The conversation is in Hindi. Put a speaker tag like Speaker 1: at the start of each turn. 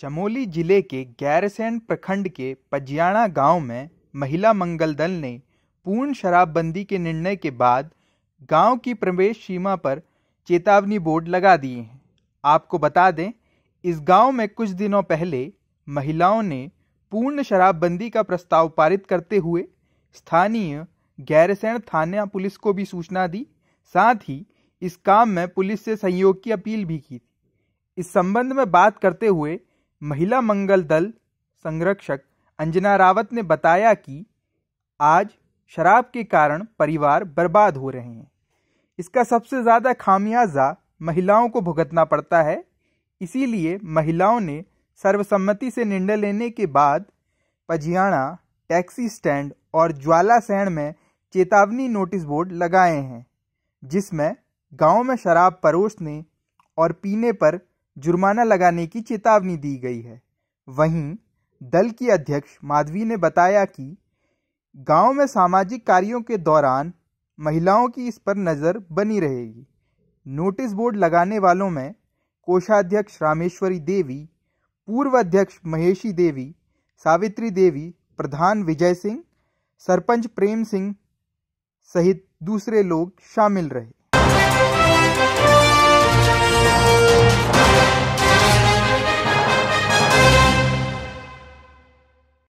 Speaker 1: चमोली जिले के गैरसैन प्रखंड के पजियाणा गांव में महिला मंगल दल ने पूर्ण शराबबंदी के निर्णय के बाद गांव की प्रवेश सीमा पर चेतावनी बोर्ड लगा दिए हैं आपको बता दें इस गांव में कुछ दिनों पहले महिलाओं ने पूर्ण शराबबंदी का प्रस्ताव पारित करते हुए स्थानीय गैरसैन थाना पुलिस को भी सूचना दी साथ ही इस काम में पुलिस से सहयोग की अपील भी की इस संबंध में बात करते हुए महिला मंगल दल संरक्षक अंजना रावत ने बताया कि आज शराब के कारण परिवार बर्बाद हो रहे हैं इसका सबसे ज़्यादा खामियाजा महिलाओं को भुगतना पड़ता है इसीलिए महिलाओं ने सर्वसम्मति से निर्णय लेने के बाद पजियाणा टैक्सी स्टैंड और ज्वाला सैंड में चेतावनी नोटिस बोर्ड लगाए हैं जिसमें गांव में शराब परोसने और पीने पर जुर्माना लगाने की चेतावनी दी गई है वहीं दल की अध्यक्ष माधवी ने बताया कि गांव में सामाजिक कार्यों के दौरान महिलाओं की इस पर नज़र बनी रहेगी नोटिस बोर्ड लगाने वालों में कोषाध्यक्ष रामेश्वरी देवी पूर्व अध्यक्ष महेशी देवी सावित्री देवी प्रधान विजय सिंह सरपंच प्रेम सिंह सहित दूसरे लोग शामिल रहे